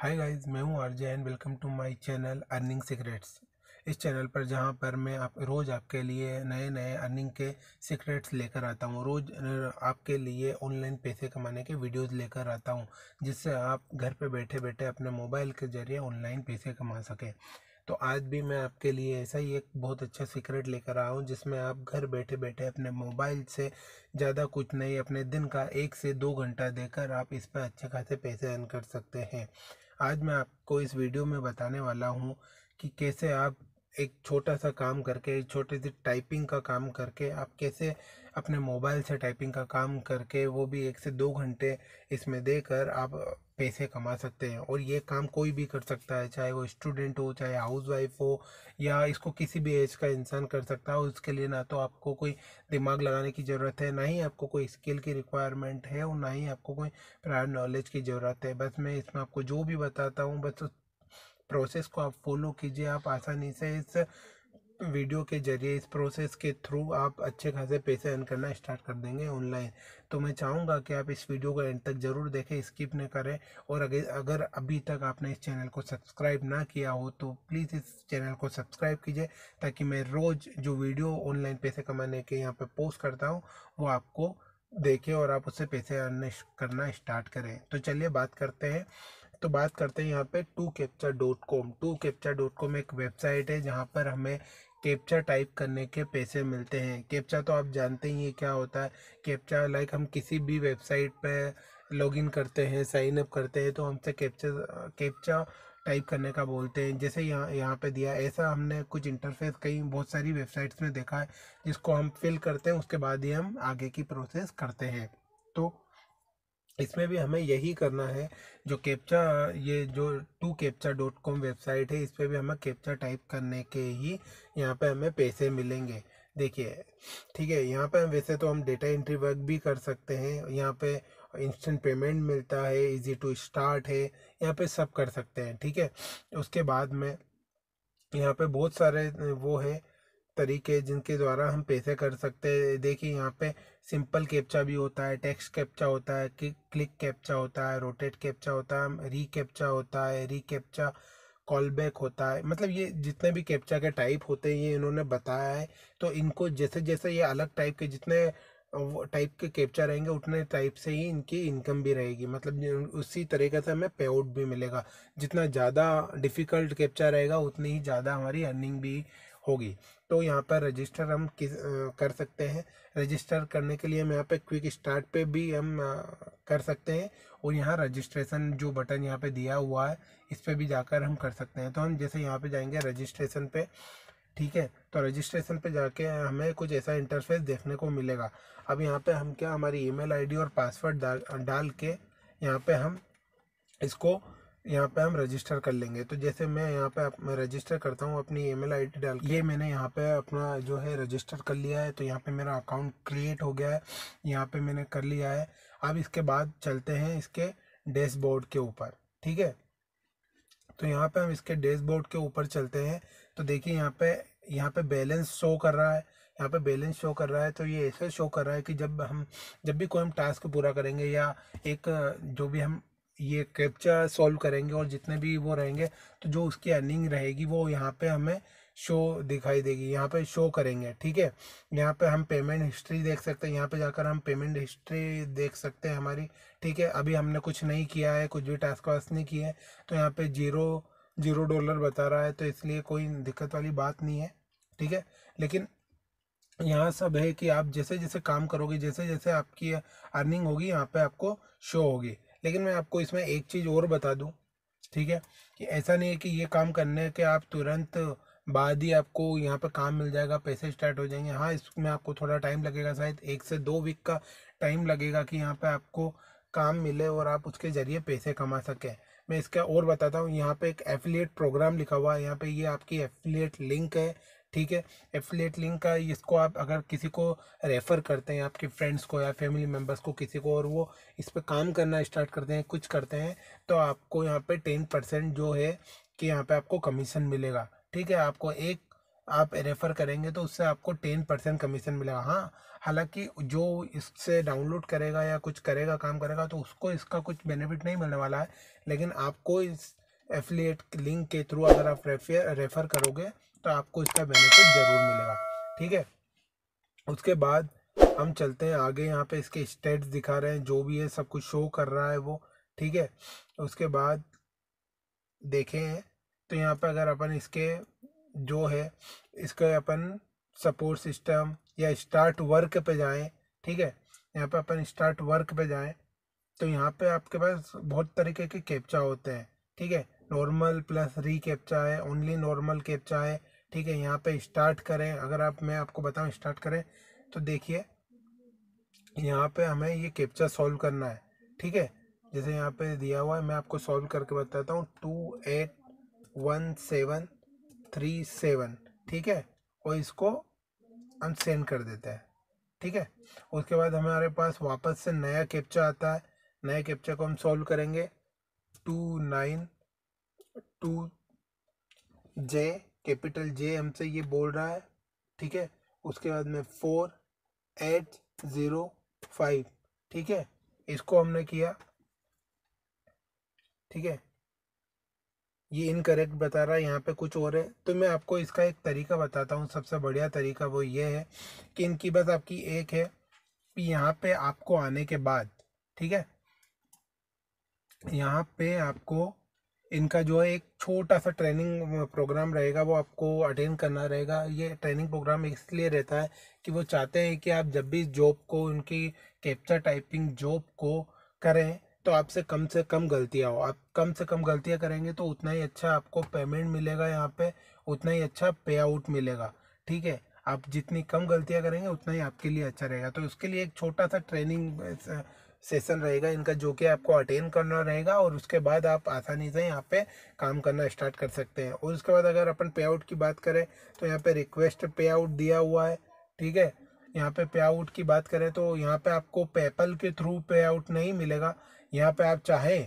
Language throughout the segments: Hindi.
हाय गाइस मैं हूं R and welcome to my channel earning secrets इस चैनल पर जहां पर मैं आप रोज़ आपके लिए नए नए अर्निंग के सीक्रेट्स लेकर आता हूं रोज़ आपके लिए ऑनलाइन पैसे कमाने के वीडियोस लेकर आता हूं जिससे आप घर पे बैठे बैठे अपने मोबाइल के ज़रिए ऑनलाइन पैसे कमा सकें तो आज भी मैं आपके लिए ऐसा ही एक बहुत अच्छा सीक्रेट लेकर आया हूँ जिसमें आप घर बैठे बैठे अपने मोबाइल से ज़्यादा कुछ नहीं अपने दिन का एक से दो घंटा देकर आप इस पर अच्छे खासे पैसे अर्न कर सकते हैं आज मैं आपको इस वीडियो में बताने वाला हूँ कि कैसे आप एक छोटा सा काम करके छोटे सी टाइपिंग का काम करके आप कैसे अपने मोबाइल से टाइपिंग का काम करके वो भी एक से दो घंटे इसमें देकर आप पैसे कमा सकते हैं और ये काम कोई भी कर सकता है चाहे वो स्टूडेंट हो चाहे हाउस वाइफ हो या इसको किसी भी एज का इंसान कर सकता है उसके लिए ना तो आपको कोई दिमाग लगाने की ज़रूरत है ना ही आपको कोई स्किल की रिक्वायरमेंट है और ना ही आपको कोई प्रायर नॉलेज की ज़रूरत है बस मैं इसमें आपको जो भी बताता हूँ बस प्रोसेस को आप फॉलो कीजिए आप आसानी से इस वीडियो के जरिए इस प्रोसेस के थ्रू आप अच्छे खासे पैसे अर्न करना स्टार्ट कर देंगे ऑनलाइन तो मैं चाहूँगा कि आप इस वीडियो को एंड तक ज़रूर देखें स्किप न करें और अगर अगर अभी तक आपने इस चैनल को सब्सक्राइब ना किया हो तो प्लीज़ इस चैनल को सब्सक्राइब कीजिए ताकि मैं रोज़ जो वीडियो ऑनलाइन पैसे कमाने के यहाँ पर पोस्ट करता हूँ वो आपको देखें और आप उससे पैसे अर्न करना स्टार्ट करें तो चलिए बात करते हैं तो बात करते हैं यहाँ पे two captcha dot com two captcha dot com एक वेबसाइट है जहाँ पर हमें कैप्चर टाइप करने के पैसे मिलते हैं कैप्चा तो आप जानते ही हैं क्या होता है कैप्चा लाइक हम किसी भी वेबसाइट पर लॉगिन करते हैं साइन अप करते हैं तो हमसे कैप्चर कैप्चा टाइप करने का बोलते हैं जैसे यहाँ यहाँ पे दिया ऐसा हमने कुछ इंटरफेस कई बहुत सारी वेबसाइट्स में देखा है जिसको हम फिल करते हैं उसके बाद ही हम आगे की प्रोसेस करते हैं तो इसमें भी हमें यही करना है जो कैप्चा ये जो two captcha dot com website है इस पर भी हमें कैप्चा टाइप करने के ही यहाँ पे हमें पैसे मिलेंगे देखिए ठीक है यहाँ पे हम वैसे तो हम डेटा एंट्री वर्क भी कर सकते हैं यहाँ पे इंस्टेंट पेमेंट मिलता है इजी टू स्टार्ट है यहाँ पे सब कर सकते हैं ठीक है उसके बाद में यहाँ पे बहुत सारे वो है तरीके जिनके द्वारा हम पैसे कर सकते हैं देखिए यहाँ पे सिंपल कैप्चा भी होता है टेक्स्ट कैप्चा होता है क्लिक कैप्चा होता है रोटेट कैप्चा होता है री कैप्चा होता है री कैप्चा कॉल बैक होता है मतलब ये जितने भी कैप्चा के टाइप होते हैं ये इन्होंने बताया है तो इनको जैसे जैसे ये अलग टाइप के जितने टाइप के कैप्चा रहेंगे उतने टाइप से ही इनकी इनकम भी रहेगी मतलब उसी तरीके से हमें पे आउट भी मिलेगा जितना ज़्यादा डिफ़िकल्ट कैप्चा रहेगा उतनी ही ज़्यादा हमारी अर्निंग भी होगी तो यहाँ पर रजिस्टर हम किस कर सकते हैं रजिस्टर करने के लिए हम यहाँ पे क्विक स्टार्ट पे भी हम कर सकते हैं और यहाँ रजिस्ट्रेशन जो बटन यहाँ पे दिया हुआ है इस पर भी जाकर हम कर सकते हैं तो हम जैसे यहाँ पे जाएंगे रजिस्ट्रेशन पे ठीक है तो रजिस्ट्रेशन पे जाके हमें कुछ ऐसा इंटरफेस देखने को मिलेगा अब यहाँ पर हम क्या हमारी ईमेल मेल और पासवर्ड डाल डाल के यहाँ पर हम इसको यहाँ पे हम रजिस्टर कर लेंगे तो जैसे मैं यहाँ पे रजिस्टर करता हूँ अपनी ईमेल आईडी डाल ये मैंने यहाँ पे अपना जो है रजिस्टर कर लिया है तो यहाँ पे मेरा अकाउंट क्रिएट हो गया है यहाँ पे मैंने कर लिया है अब इसके बाद चलते हैं इसके डैशबोर्ड के ऊपर ठीक है तो यहाँ पे हम इसके डैशबोर्ड के ऊपर चलते हैं तो देखिए यहाँ पे यहाँ पे बैलेंस शो कर रहा है यहाँ पे बैलेंस शो कर रहा है तो ये ऐसे शो कर रहा है कि जब हम जब भी कोई हम टास्क पूरा करेंगे या एक जो भी हम ये कैप्चा सॉल्व करेंगे और जितने भी वो रहेंगे तो जो उसकी अर्निंग रहेगी वो यहाँ पे हमें शो दिखाई देगी यहाँ पे शो करेंगे ठीक है यहाँ पे हम पेमेंट हिस्ट्री देख सकते हैं यहाँ पे जाकर हम पेमेंट हिस्ट्री देख सकते हैं हमारी ठीक है अभी हमने कुछ नहीं किया है कुछ भी टास्क वास्क नहीं किया है तो यहाँ पे जीरो जीरो डॉलर बता रहा है तो इसलिए कोई दिक्कत वाली बात नहीं है ठीक है लेकिन यहाँ सब है कि आप जैसे जैसे काम करोगे जैसे जैसे आपकी अर्निंग होगी यहाँ पे आपको शो होगी लेकिन मैं आपको इसमें एक चीज़ और बता दूँ ठीक है कि ऐसा नहीं है कि ये काम करने के आप तुरंत बाद ही आपको यहाँ पर काम मिल जाएगा पैसे स्टार्ट हो जाएंगे हाँ इसमें आपको थोड़ा टाइम लगेगा शायद एक से दो वीक का टाइम लगेगा कि यहाँ पर आपको काम मिले और आप उसके ज़रिए पैसे कमा सकें मैं इसका और बताता हूँ यहाँ पे एक एफिलिएट प्रोग्राम लिखा हुआ है यहाँ पे ये आपकी एफिलिएट लिंक है ठीक है एफिलेट लिंक का इसको आप अगर किसी को रेफ़र करते हैं आपके फ्रेंड्स को या फैमिली मेम्बर्स को किसी को और वो इस पर काम करना स्टार्ट करते हैं कुछ करते हैं तो आपको यहाँ पे टेन परसेंट जो है कि यहाँ पे आपको कमीशन मिलेगा ठीक है आपको एक आप रेफ़र करेंगे तो उससे आपको टेन परसेंट कमीशन मिलेगा हाँ हालांकि जो इससे डाउनलोड करेगा या कुछ करेगा काम करेगा तो उसको इसका कुछ बेनिफिट नहीं मिलने वाला है लेकिन आपको इस एफिलिएट लिंक के थ्रू अगर आप रेफर रेफर करोगे तो आपको इसका बेनिफिट ज़रूर मिलेगा ठीक है उसके बाद हम चलते हैं आगे यहाँ पे इसके स्टेट्स दिखा रहे हैं जो भी है सब कुछ शो कर रहा है वो ठीक है उसके बाद देखें तो यहाँ पे अगर अपन इसके जो है इसके अपन सपोर्ट सिस्टम या स्टार्ट वर्क पे जाएं ठीक है यहाँ पे अपन स्टार्ट वर्क पे जाएं तो यहाँ पे आपके पास बहुत तरीके के कैप्चा होते हैं ठीक है नॉर्मल प्लस री कैप्चा है ओनली नॉर्मल कैप्चा है ठीक है यहाँ पे स्टार्ट करें अगर आप मैं आपको बताऊँ स्टार्ट करें तो देखिए यहाँ पे हमें ये कैप्चा सॉल्व करना है ठीक है जैसे यहाँ पे दिया हुआ है मैं आपको सॉल्व करके बताता हूँ two eight one seven three seven ठीक है और इसको हम सेंड कर देते हैं ठीक है उसके बाद हमारे पास वापस से नया कैप्चा आता है नया कैप्चा को हम सॉल्व करेंगे two nine two J capital J हमसे ये बोल रहा है ठीक है उसके बाद में फोर एट ज़ीरो फाइव ठीक है इसको हमने किया ठीक है ये इनकरेक्ट बता रहा है यहाँ पे कुछ और है तो मैं आपको इसका एक तरीका बताता हूँ सबसे बढ़िया तरीका वो ये है कि इनकी बस आपकी एक है कि यहाँ पे आपको आने के बाद ठीक है यहाँ पे आपको इनका जो है एक छोटा सा ट्रेनिंग प्रोग्राम रहेगा वो आपको अटेंड करना रहेगा ये ट्रेनिंग प्रोग्राम इसलिए रहता है कि वो चाहते हैं कि आप जब भी जॉब को उनकी कैप्चर टाइपिंग जॉब को करें तो आपसे कम से कम गलतियाँ हो आप कम से कम गलतियाँ करेंगे तो उतना ही अच्छा आपको पेमेंट मिलेगा यहाँ पे उतना ही अच्छा पे आउट मिलेगा ठीक है आप जितनी कम गलतियाँ करेंगे उतना ही आपके लिए अच्छा रहेगा तो उसके लिए एक छोटा सा ट्रेनिंग सेशन रहेगा इनका जो कि आपको अटेंड करना रहेगा और उसके बाद आप आसानी से यहाँ पे काम करना स्टार्ट कर सकते हैं और उसके बाद अगर अपन पे आउट की बात करें तो यहाँ पे रिक्वेस्ट पे आउट दिया हुआ है ठीक है यहाँ पे पे आउट की बात करें तो यहाँ पे आपको पेपल के थ्रू पे आउट नहीं मिलेगा यहाँ पे आप चाहे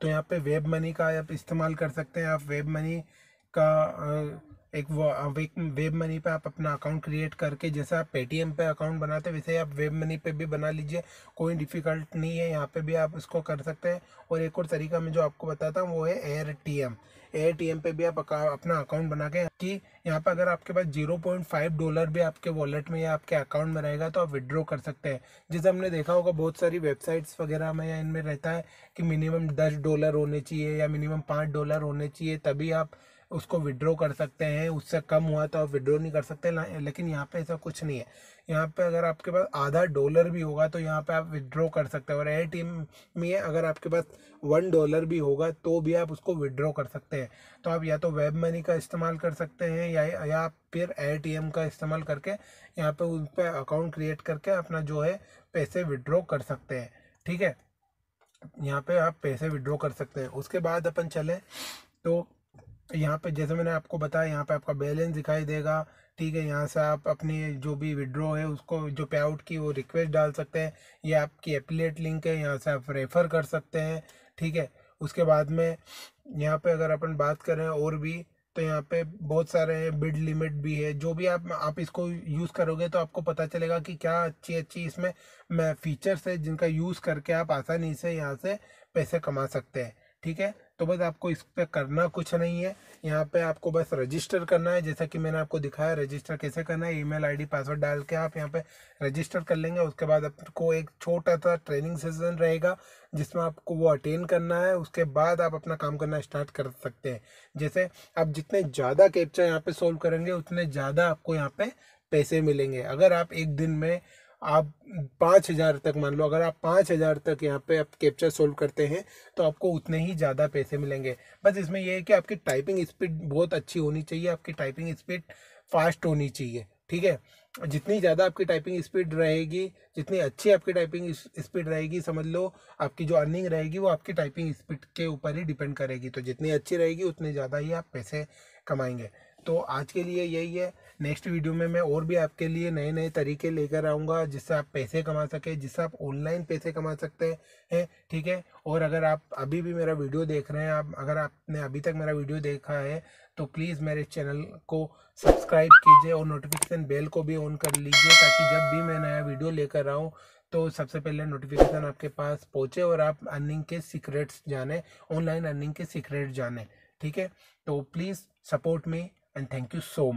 तो यहाँ पे वेब मनी का आप इस्तेमाल कर सकते हैं आप वेब मनी का एक वेब मनी पे आप अपना अकाउंट क्रिएट करके जैसे आप पेटीएम पे अकाउंट बनाते वैसे आप वेब मनी पे भी बना लीजिए कोई डिफ़िकल्ट नहीं है यहाँ पे भी आप इसको कर सकते हैं और एक और तरीका मैं जो आपको बताता हूँ वो है air T M air T M पे भी आप अपना अकाउंट बना के कि यहाँ पर अगर आपके पास जीरो पॉइंट फाइव डॉलर भी आपके वॉलेट में या आपके अकाउंट में रहेगा तो आप विड्रॉ कर सकते हैं जैसे हमने देखा होगा बहुत सारी वेबसाइट्स वगैरह में या इनमें रहता है कि मिनिमम दस डॉलर होने चाहिए या मिनिमम पाँच डॉलर होने चाहिए तभी आप उसको विड्रॉ कर सकते हैं उससे कम हुआ तो आप विड्रॉ नहीं कर सकते लेकिन यहाँ पे ऐसा कुछ नहीं है यहाँ पे अगर आपके पास आधा डॉलर भी होगा तो यहाँ पे आप विड्रॉ कर सकते हैं और ए टी में अगर आपके पास वन डॉलर भी होगा तो भी आप उसको विड्रॉ कर सकते हैं तो आप या तो वेब मनी का इस्तेमाल कर सकते हैं या या फिर ए टी एम का इस्तेमाल करके यहाँ पर उन पर अकाउंट क्रिएट करके अपना जो है पैसे विड्रॉ कर सकते हैं ठीक है यहाँ पे आप पैसे विड्रॉ कर सकते हैं उसके बाद अपन चलें तो यहाँ पे जैसे मैंने आपको बताया यहाँ पे आपका बैलेंस दिखाई देगा ठीक है यहाँ से आप अपनी जो भी विड्रॉ है उसको जो पे आउट की वो रिक्वेस्ट डाल सकते हैं ये आपकी एपिलेट लिंक है यहाँ से आप रेफ़र कर सकते हैं ठीक है उसके बाद में यहाँ पे अगर अपन बात करें और भी तो यहाँ पे बहुत सारे हैं बिड लिमिट भी है जो भी आप आप इसको यूज़ करोगे तो आपको पता चलेगा कि क्या अच्छी अच्छी इसमें फीचर्स है जिनका यूज़ करके आप आसानी से यहाँ से पैसे कमा सकते हैं ठीक है तो बस आपको इस पर करना कुछ नहीं है यहाँ पे आपको बस रजिस्टर करना है जैसा कि मैंने आपको दिखाया रजिस्टर कैसे करना है ईमेल आईडी पासवर्ड डाल के आप यहाँ पे रजिस्टर कर लेंगे उसके बाद आपको एक छोटा सा ट्रेनिंग सेशन रहेगा जिसमें आपको वो अटेंड करना है उसके बाद आप अपना काम करना स्टार्ट कर सकते हैं जैसे आप जितने ज़्यादा कैप्चा यहाँ पर सोल्व करेंगे उतने ज़्यादा आपको यहाँ पर पैसे मिलेंगे अगर आप एक दिन में आप पाँच हज़ार तक मान लो अगर आप पाँच हज़ार तक यहाँ पे आप कैप्चर सोल्व करते हैं तो आपको उतने ही ज़्यादा पैसे मिलेंगे बस इसमें यह है कि आपकी टाइपिंग स्पीड बहुत अच्छी होनी चाहिए आपकी टाइपिंग स्पीड फास्ट होनी चाहिए ठीक है जितनी ज़्यादा आपकी टाइपिंग स्पीड रहेगी जितनी अच्छी आपकी टाइपिंग स्पीड रहेगी समझ लो आपकी जो अर्निंग रहेगी वो आपकी टाइपिंग स्पीड के ऊपर ही डिपेंड करेगी तो जितनी अच्छी रहेगी उतने ज़्यादा ही आप पैसे कमाएंगे तो आज के लिए यही है नेक्स्ट वीडियो में मैं और भी आपके लिए नए नए तरीके लेकर आऊँगा जिससे आप पैसे कमा सकें जिससे आप ऑनलाइन पैसे कमा सकते हैं ठीक है और अगर आप अभी भी मेरा वीडियो देख रहे हैं आप अगर आपने अभी तक मेरा वीडियो देखा है तो प्लीज़ मेरे चैनल को सब्सक्राइब कीजिए और नोटिफिकेशन बेल को भी ऑन कर लीजिए ताकि जब भी मैं नया वीडियो लेकर आऊँ तो सबसे पहले नोटिफिकेशन आपके पास पहुँचे और आप अर्निंग के सीक्रेट्स जाने ऑनलाइन अर्निंग के सीक्रेट जाने ठीक है तो please support me and thank you so much.